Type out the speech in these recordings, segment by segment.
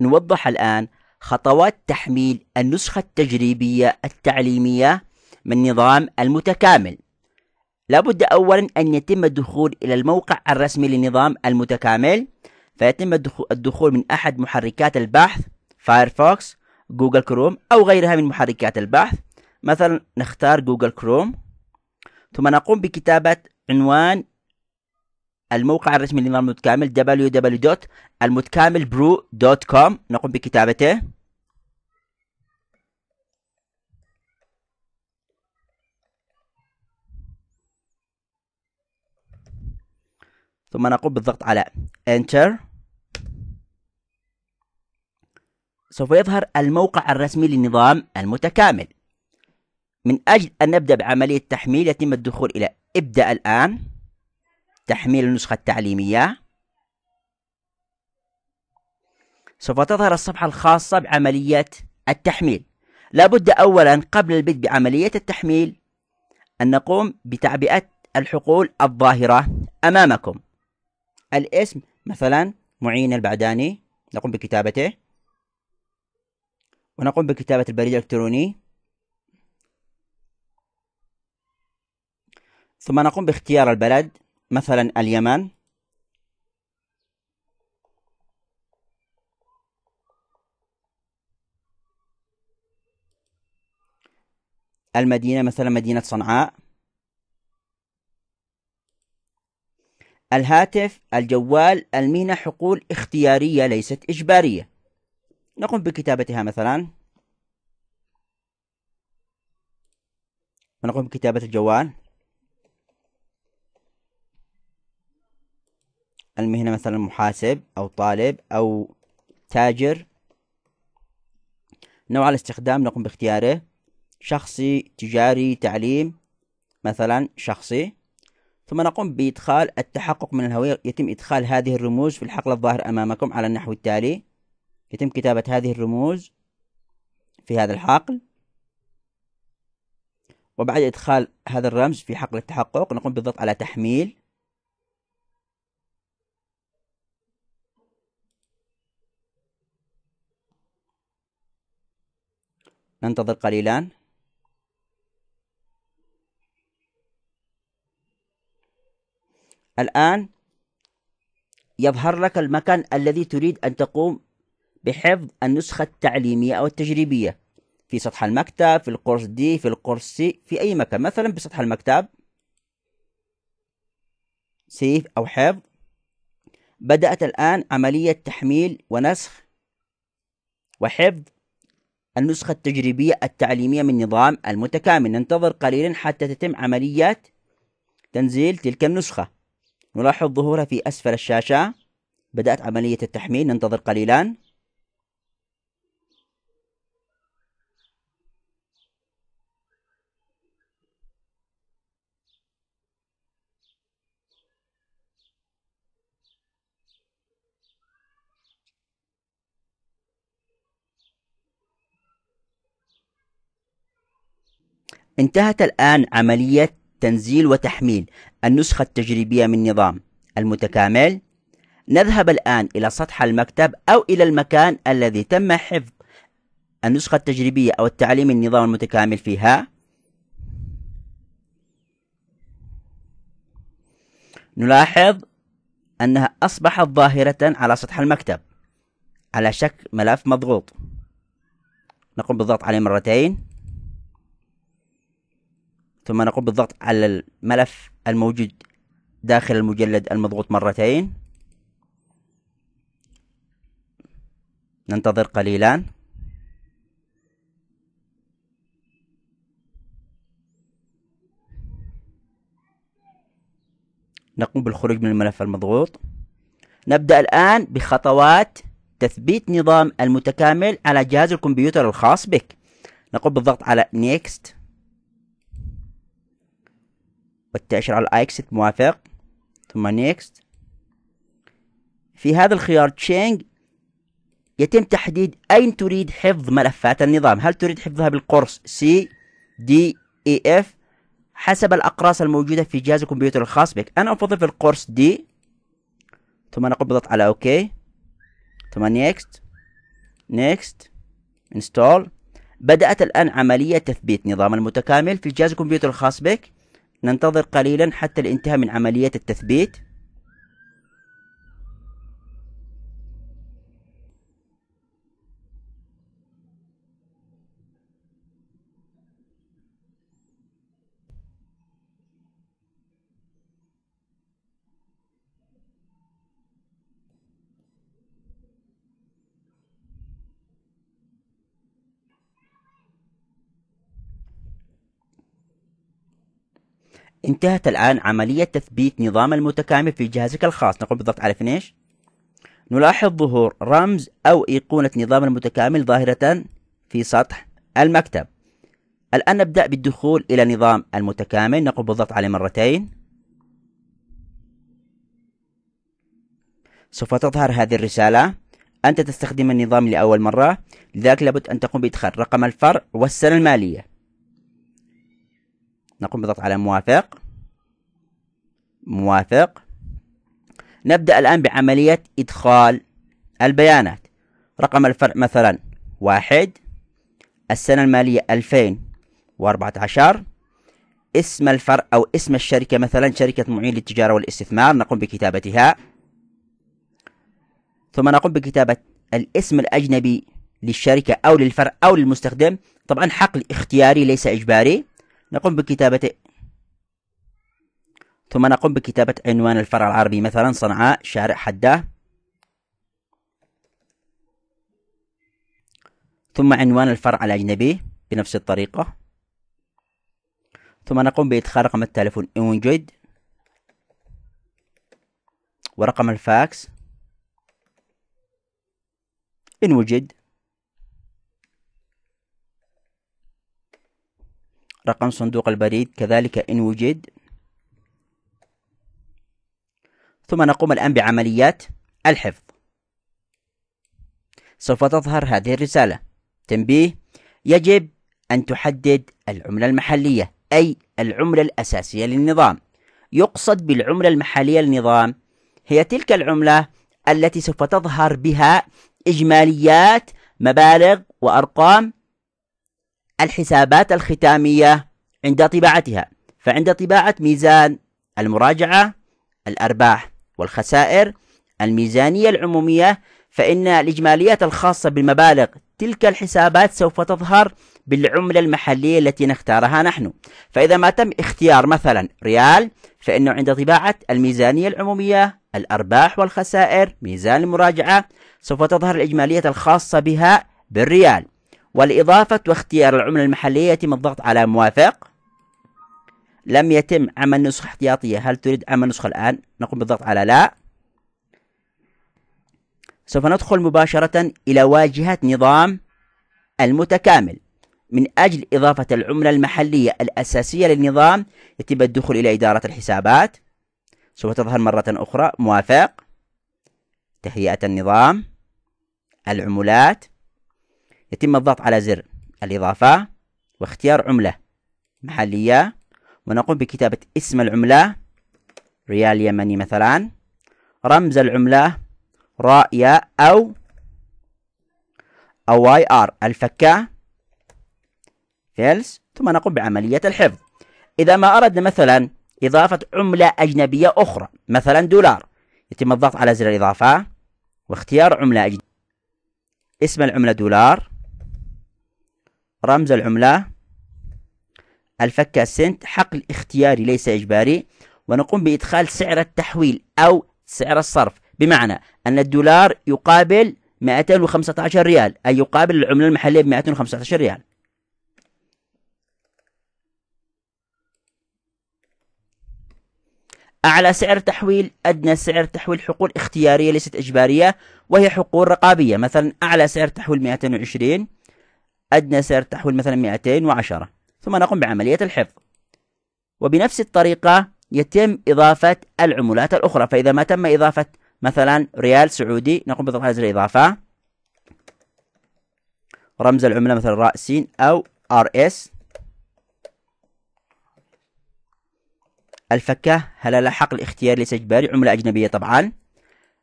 نوضح الآن خطوات تحميل النسخة التجريبية التعليمية من نظام المتكامل لابد أولا أن يتم الدخول إلى الموقع الرسمي للنظام المتكامل فيتم الدخول من أحد محركات البحث فايرفوكس جوجل كروم أو غيرها من محركات البحث مثلا نختار جوجل كروم ثم نقوم بكتابة عنوان الموقع الرسمي لنظام المتكامل www.المتكاملbrew.com نقوم بكتابته ثم نقوم بالضغط على Enter سوف يظهر الموقع الرسمي للنظام المتكامل من أجل أن نبدأ بعملية تحميل يتم الدخول إلى ابدأ الآن تحميل النسخة التعليمية سوف تظهر الصفحة الخاصة بعملية التحميل لابد أولا قبل البدء بعملية التحميل أن نقوم بتعبئة الحقول الظاهرة أمامكم الاسم مثلا معين البعداني نقوم بكتابته ونقوم بكتابة البريد الإلكتروني ثم نقوم باختيار البلد مثلا اليمن المدينة مثلا مدينة صنعاء الهاتف الجوال المهنة حقول اختيارية ليست إجبارية نقوم بكتابتها مثلا ونقوم بكتابة الجوال المهنة مثلا محاسب أو طالب أو تاجر نوع الاستخدام نقوم باختياره شخصي تجاري تعليم مثلا شخصي ثم نقوم بإدخال التحقق من الهوية يتم إدخال هذه الرموز في الحقل الظاهر أمامكم على النحو التالي يتم كتابة هذه الرموز في هذا الحقل وبعد إدخال هذا الرمز في حقل التحقق نقوم بالضغط على تحميل ننتظر قليلا الآن يظهر لك المكان الذي تريد أن تقوم بحفظ النسخة التعليمية أو التجريبية في سطح المكتب في القرص دي في القرص سي في أي مكان مثلا بسطح المكتب سيف أو حفظ بدأت الآن عملية تحميل ونسخ وحفظ النسخة التجريبية التعليمية من نظام المتكامل ننتظر قليلا حتى تتم عمليات تنزيل تلك النسخة نلاحظ ظهورها في أسفل الشاشة بدأت عملية التحميل ننتظر قليلا انتهت الآن عملية تنزيل وتحميل النسخة التجريبية من نظام المتكامل نذهب الآن إلى سطح المكتب أو إلى المكان الذي تم حفظ النسخة التجريبية أو التعليم النظام المتكامل فيها نلاحظ أنها أصبحت ظاهرة على سطح المكتب على شكل ملف مضغوط نقوم بالضغط عليه مرتين ثم نقوم بالضغط على الملف الموجود داخل المجلد المضغوط مرتين ننتظر قليلا نقوم بالخروج من الملف المضغوط نبدأ الآن بخطوات تثبيت نظام المتكامل على جهاز الكمبيوتر الخاص بك نقوم بالضغط على Next والتأشيرة على اكسيت موافق ثم نيكست في هذا الخيار تشينج يتم تحديد أين تريد حفظ ملفات النظام هل تريد حفظها بالقرص سي دي اي اف حسب الأقراص الموجودة في جهاز الكمبيوتر الخاص بك أنا أفضل في القرص دي ثم نقوم بضغط على OK ثم Next Next Install بدأت الآن عملية تثبيت نظام المتكامل في جهاز الكمبيوتر الخاص بك ننتظر قليلا حتى الانتهاء من عملية التثبيت انتهت الآن عملية تثبيت نظام المتكامل في جهازك الخاص نقوم بالضغط على فنيش نلاحظ ظهور رمز أو أيقونة نظام المتكامل ظاهرة في سطح المكتب الآن نبدأ بالدخول إلى نظام المتكامل نقوم بالضغط عليه مرتين سوف تظهر هذه الرسالة أنت تستخدم النظام لأول مرة لذلك لابد أن تقوم بإدخال رقم الفرع والسنة المالية نقوم بالضغط على موافق موافق نبدأ الآن بعملية إدخال البيانات رقم الفرع مثلا واحد السنة المالية 2014 اسم الفرع أو اسم الشركة مثلا شركة معين للتجارة والاستثمار نقوم بكتابتها ثم نقوم بكتابة الاسم الأجنبي للشركة أو للفرع أو للمستخدم طبعا حقل اختياري ليس إجباري نقوم بكتابة ثم نقوم بكتابة عنوان الفرع العربي مثلا صنعاء شارع حداه ثم عنوان الفرع الأجنبي بنفس الطريقة ثم نقوم بإدخال رقم التلفون إنجد ورقم الفاكس إن وجد رقم صندوق البريد كذلك إن وجد ثم نقوم الآن بعمليات الحفظ سوف تظهر هذه الرسالة تنبيه يجب أن تحدد العملة المحلية أي العملة الأساسية للنظام يقصد بالعملة المحلية للنظام هي تلك العملة التي سوف تظهر بها إجماليات مبالغ وأرقام الحسابات الختامية عند طباعتها فعند طباعة ميزان المراجعة الأرباح والخسائر الميزانية العمومية فإن الإجماليات الخاصة بالمبالغ تلك الحسابات سوف تظهر بالعملة المحلية التي نختارها نحن فإذا ما تم اختيار مثلا ريال فإنه عند طباعة الميزانية العمومية الأرباح والخسائر ميزان المراجعة سوف تظهر الإجمالية الخاصة بها بالريال والإضافة واختيار العملة المحلية يتم الضغط على موافق لم يتم عمل نسخة احتياطية هل تريد عمل نسخة الآن نقوم بالضغط على لا سوف ندخل مباشرة إلى واجهة نظام المتكامل من أجل إضافة العملة المحلية الأساسية للنظام يتم الدخول إلى إدارة الحسابات سوف تظهر مرة أخرى موافق تهيئة النظام العملات يتم الضغط على زر الإضافة واختيار عملة محلية ونقوم بكتابة اسم العملة ريال يمني مثلا رمز العملة رأي أو أو واي آر الفكة فيلس ثم نقوم بعملية الحفظ إذا ما أردنا مثلا إضافة عملة أجنبية أخرى مثلا دولار يتم الضغط على زر الإضافة واختيار عملة أجنبية اسم العملة دولار رمز العملة الفكة السنت حقل اختياري ليس إجباري ونقوم بإدخال سعر التحويل أو سعر الصرف بمعنى أن الدولار يقابل 215 ريال أي يقابل العملة المحلية ب 215 ريال أعلى سعر تحويل أدنى سعر تحويل حقول اختيارية ليست إجبارية وهي حقول رقابية مثلا أعلى سعر تحويل 220 أدنى سعر تحويل مثلا 210 ثم نقوم بعملية الحفظ وبنفس الطريقة يتم إضافة العملات الأخرى فإذا ما تم إضافة مثلا ريال سعودي نقوم بضغط هذه الإضافة رمز العملة مثلا رأسين أو ار اس الفكة هل لها حقل اختياري ليس إجباري عملة أجنبية طبعا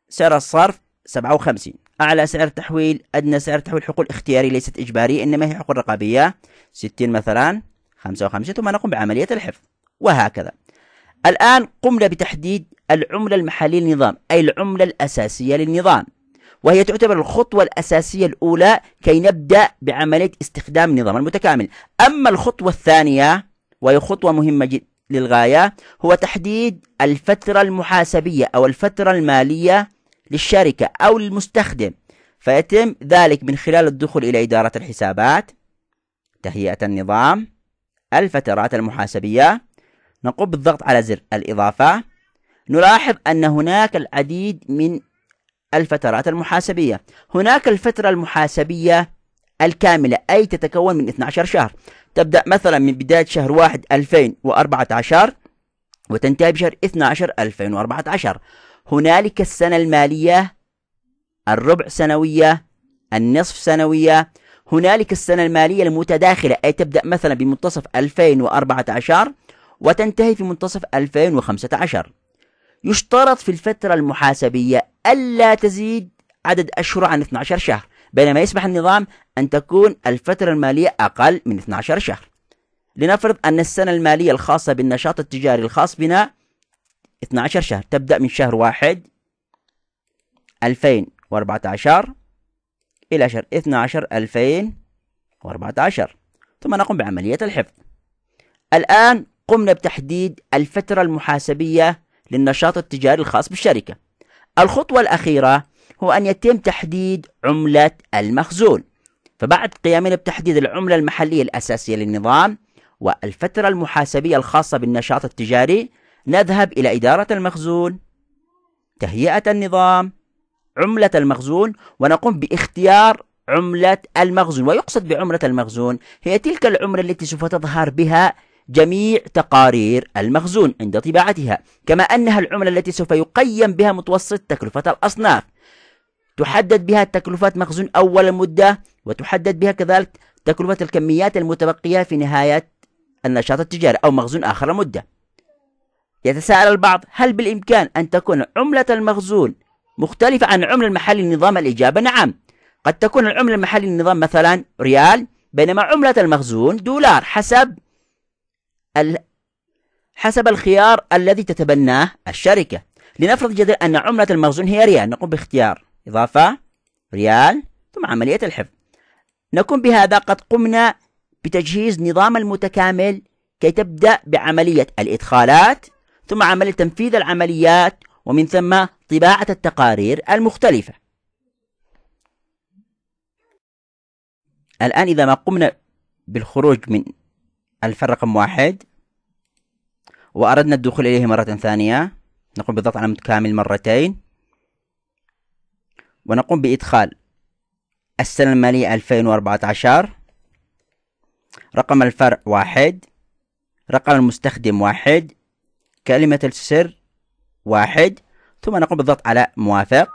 سعر الصرف 57 أعلى سعر تحويل أدنى سعر تحويل حقول اختياري ليست إجبارية إنما هي حقول رقابية 60 مثلا 55 ثم نقوم بعملية الحفظ وهكذا الآن قمنا بتحديد العملة المحلية للنظام أي العملة الأساسية للنظام وهي تعتبر الخطوة الأساسية الأولى كي نبدأ بعملية استخدام النظام المتكامل أما الخطوة الثانية وهي خطوة مهمة جدا للغاية هو تحديد الفترة المحاسبية أو الفترة المالية للشركة أو للمستخدم فيتم ذلك من خلال الدخول إلى إدارة الحسابات تهيئة النظام الفترات المحاسبية نقوم بالضغط على زر الإضافة نلاحظ أن هناك العديد من الفترات المحاسبية هناك الفترة المحاسبية الكاملة أي تتكون من 12 شهر تبدأ مثلا من بداية شهر 1 2014 وتنتهي بشهر 12 2014 هنالك السنة المالية الربع سنوية النصف سنوية هنالك السنة المالية المتداخلة أي تبدأ مثلا بمنتصف 2014 وتنتهي في منتصف 2015 يشترط في الفترة المحاسبية ألا تزيد عدد أشهر عن 12 شهر بينما يسمح النظام أن تكون الفترة المالية أقل من 12 شهر لنفرض أن السنة المالية الخاصة بالنشاط التجاري الخاص بنا 12 شهر تبدأ من شهر واحد 2014 إلى شهر 12 2014 ثم نقوم بعملية الحفظ الآن قمنا بتحديد الفترة المحاسبية للنشاط التجاري الخاص بالشركة الخطوة الأخيرة هو أن يتم تحديد عملة المخزون فبعد قيامنا بتحديد العملة المحلية الأساسية للنظام والفترة المحاسبية الخاصة بالنشاط التجاري نذهب إلى إدارة المخزون تهيئة النظام عملة المخزون ونقوم باختيار عملة المخزون ويقصد بعملة المخزون هي تلك العملة التي سوف تظهر بها جميع تقارير المخزون عند طباعتها كما أنها العملة التي سوف يقيم بها متوسط تكلفة الأصناف تحدد بها تكلفات مخزون أول المدة وتحدد بها كذلك تكلفة الكميات المتبقية في نهاية النشاط التجاري أو مخزون آخر المدة. يتساءل البعض هل بالإمكان أن تكون عملة المخزون مختلفة عن عملة المحلي النظام الإجابة نعم قد تكون العملة المحلي النظام مثلا ريال بينما عملة المخزون دولار حسب ال... حسب الخيار الذي تتبناه الشركة لنفرض جدل أن عملة المخزون هي ريال نقوم باختيار إضافة ريال ثم عملية الحفظ نكون بهذا قد قمنا بتجهيز نظام المتكامل كي تبدأ بعملية الإدخالات ثم عمل تنفيذ العمليات ومن ثم طباعة التقارير المختلفة الآن إذا ما قمنا بالخروج من الفر رقم واحد وأردنا الدخول إليه مرة ثانية نقوم بالضغط على متكامل مرتين ونقوم بإدخال السنة المالية 2014 رقم الفرع واحد رقم المستخدم واحد كلمة السر واحد ثم نقوم بالضغط على موافق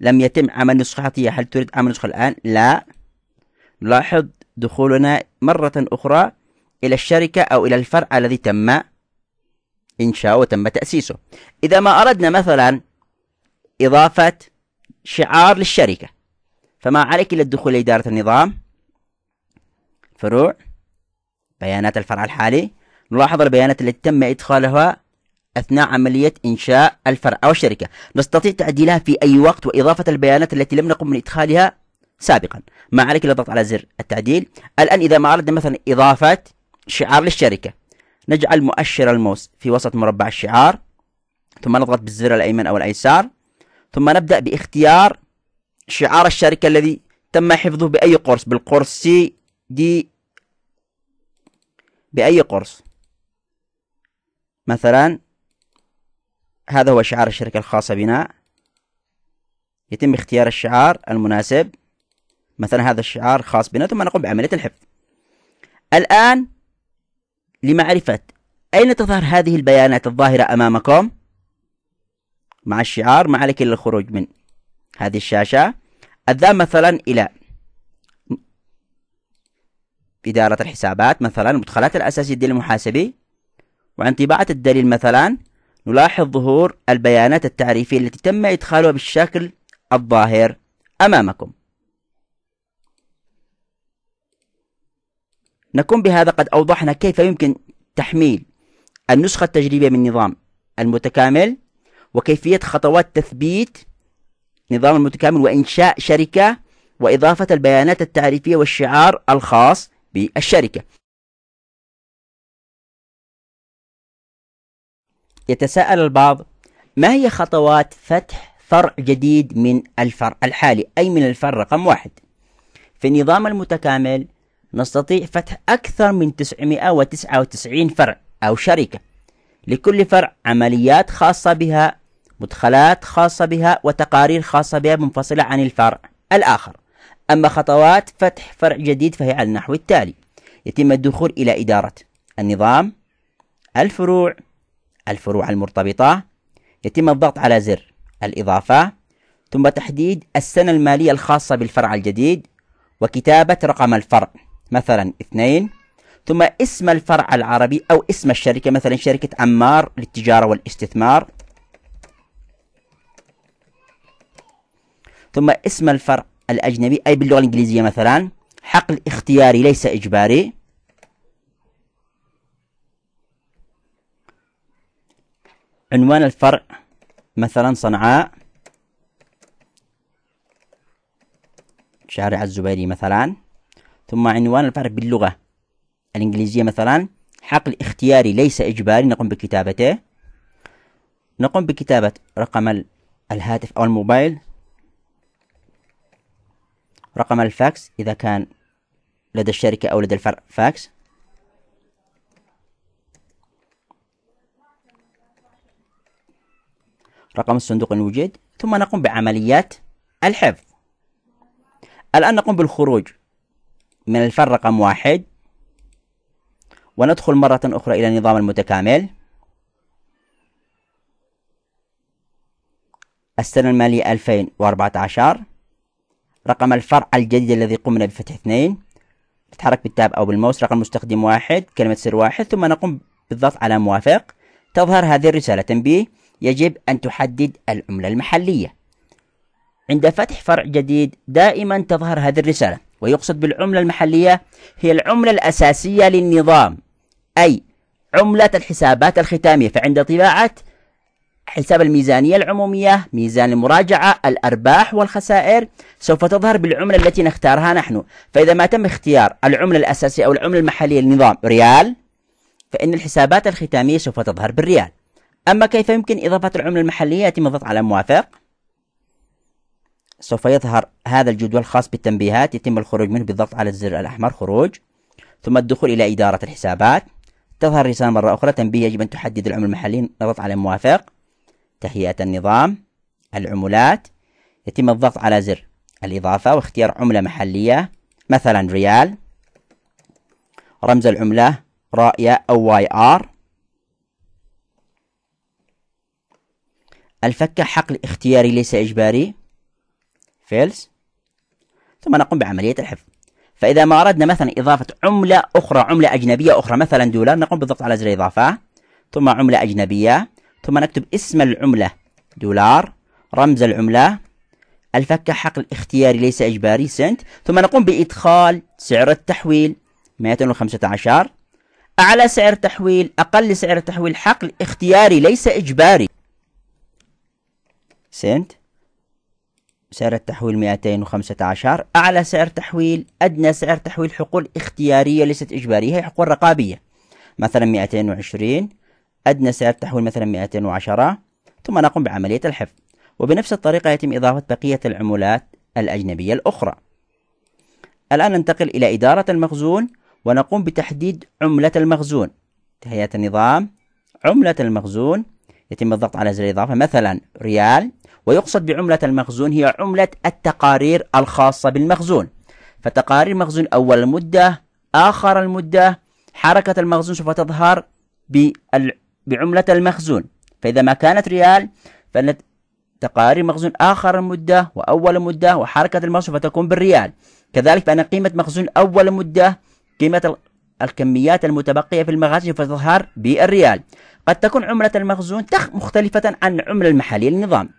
لم يتم عمل نسخة خطية هل تريد عمل نسخة الآن؟ لا نلاحظ دخولنا مرة أخرى إلى الشركة أو إلى الفرع الذي تم إنشاء وتم تأسيسه إذا ما أردنا مثلا إضافة شعار للشركة فما عليك إلا الدخول إلى إدارة النظام فروع بيانات الفرع الحالي نلاحظ البيانات التي تم إدخالها أثناء عملية إنشاء الفرع أو الشركة نستطيع تعديلها في أي وقت وإضافة البيانات التي لم نقم من إدخالها سابقا ما عليك إلا الضغط على زر التعديل الآن إذا ما أردنا مثلا إضافة شعار للشركة نجعل مؤشر الموس في وسط مربع الشعار ثم نضغط بالزر الأيمن أو الأيسر ثم نبدأ باختيار شعار الشركة الذي تم حفظه بأي قرص بالقرص سي دي بأي قرص مثلا هذا هو شعار الشركة الخاصة بنا يتم اختيار الشعار المناسب مثلا هذا الشعار خاص بنا ثم نقوم بعملية الحفظ الآن لمعرفة أين تظهر هذه البيانات الظاهرة أمامكم مع الشعار ما عليك إلا الخروج من هذه الشاشة الذهاب مثلا إلى إدارة الحسابات مثلا المدخلات الأساسية للمحاسبي وعن طباعة الدليل مثلا نلاحظ ظهور البيانات التعريفية التي تم إدخالها بالشكل الظاهر أمامكم نكون بهذا قد أوضحنا كيف يمكن تحميل النسخة التجريبية من نظام المتكامل وكيفية خطوات تثبيت نظام المتكامل وإنشاء شركة وإضافة البيانات التعريفية والشعار الخاص بالشركة يتساءل البعض ما هي خطوات فتح فرع جديد من الفرع الحالي أي من الفرع رقم واحد في النظام المتكامل نستطيع فتح أكثر من 999 فرع أو شركة لكل فرع عمليات خاصة بها مدخلات خاصة بها وتقارير خاصة بها منفصلة عن الفرع الآخر أما خطوات فتح فرع جديد فهي على النحو التالي يتم الدخول إلى إدارة النظام الفروع الفروع المرتبطة يتم الضغط على زر الإضافة ثم تحديد السنة المالية الخاصة بالفرع الجديد وكتابة رقم الفرع مثلا اثنين ثم اسم الفرع العربي أو اسم الشركة مثلا شركة عمار للتجارة والاستثمار ثم اسم الفرع الأجنبي أي باللغة الإنجليزية مثلا حقل اختياري ليس إجباري عنوان الفرع مثلا صنعاء شارع الزبيري مثلا ثم عنوان الفرع باللغة الإنجليزية مثلا حقل اختياري ليس إجباري نقوم بكتابته نقوم بكتابة رقم الهاتف أو الموبايل رقم الفاكس إذا كان لدى الشركة أو لدى الفرع فاكس رقم الصندوق الموجود ثم نقوم بعمليات الحفظ الآن نقوم بالخروج من الفر رقم واحد وندخل مرة أخرى إلى النظام المتكامل السنة المالية 2014 رقم الفرع الجديد الذي قمنا بفتح اثنين نتحرك بالتاب أو بالماوس رقم مستخدم واحد كلمة سر واحد ثم نقوم بالضغط على موافق تظهر هذه الرسالة تنبيه يجب أن تحدد العملة المحلية عند فتح فرع جديد دائما تظهر هذه الرسالة ويقصد بالعملة المحلية هي العملة الأساسية للنظام أي عملة الحسابات الختامية فعند طباعة حساب الميزانية العمومية ميزان المراجعة الأرباح والخسائر سوف تظهر بالعملة التي نختارها نحن فإذا ما تم اختيار العملة الأساسية أو العملة المحلية للنظام ريال فإن الحسابات الختامية سوف تظهر بالريال أما كيف يمكن إضافة العملة المحلية يتم الضغط على موافق سوف يظهر هذا الجدول الخاص بالتنبيهات يتم الخروج منه بالضغط على الزر الأحمر خروج ثم الدخول إلى إدارة الحسابات تظهر رسالة مرة أخرى تنبيه يجب أن تحدد العملة المحلية نضغط على موافق تهيئة النظام العملات يتم الضغط على زر الإضافة واختيار عملة محلية مثلا ريال رمز العملة رائية أو واي آر الفك حقل اختياري ليس إجباري فيلز ثم نقوم بعملية الحفظ فإذا ما أردنا مثلا إضافة عملة أخرى عملة أجنبية أخرى مثلا دولار نقوم بالضغط على زر إضافة ثم عملة أجنبية ثم نكتب اسم العملة دولار رمز العملة الفك حقل اختياري ليس إجباري سنت ثم نقوم بإدخال سعر التحويل 215 أعلى سعر تحويل أقل سعر تحويل حقل اختياري ليس إجباري سنت سعر التحويل 215 أعلى سعر تحويل أدنى سعر تحويل حقول اختيارية ليست إجبارية هي حقول رقابية مثلا 220 أدنى سعر تحويل مثلا 210 ثم نقوم بعملية الحفظ وبنفس الطريقة يتم إضافة بقية العملات الأجنبية الأخرى الآن ننتقل إلى إدارة المخزون ونقوم بتحديد عملة المخزون تهيئة النظام عملة المخزون يتم الضغط على زر الإضافة مثلا ريال ويقصد بعملة المخزون هي عملة التقارير الخاصة بالمخزون فتقارير مخزون أول المدة آخر المدة حركة المخزون سوف تظهر بعملة المخزون فإذا ما كانت ريال فإن تقارير مخزون آخر المدة وأول مدة وحركة المخزون سوف تكون بالريال كذلك فإن قيمة مخزون أول مدة قيمة الكميات المتبقية في المخازن تظهر بالريال قد تكون عملة المخزون مختلفة عن العملة المحلية للنظام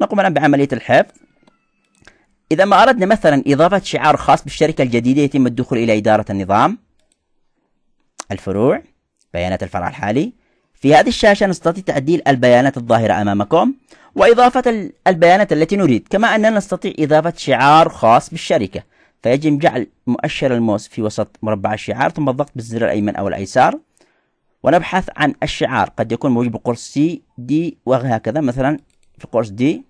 نقوم الآن بعملية الحفظ إذا ما أردنا مثلا إضافة شعار خاص بالشركة الجديدة يتم الدخول إلى إدارة النظام الفروع بيانات الفرع الحالي في هذه الشاشة نستطيع تعديل البيانات الظاهرة أمامكم وإضافة البيانات التي نريد كما أننا نستطيع إضافة شعار خاص بالشركة فيجب جعل مؤشر الموس في وسط مربع الشعار ثم الضغط بالزر الأيمن أو الأيسر ونبحث عن الشعار قد يكون موجود بالقرص سي دي وهكذا مثلا في قرص دي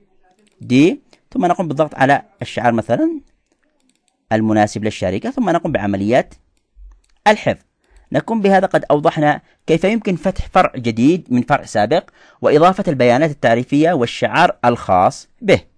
دي ثم نقوم بالضغط على الشعار مثلا المناسب للشركة ثم نقوم بعمليات الحفظ نكون بهذا قد أوضحنا كيف يمكن فتح فرع جديد من فرع سابق وإضافة البيانات التعريفية والشعار الخاص به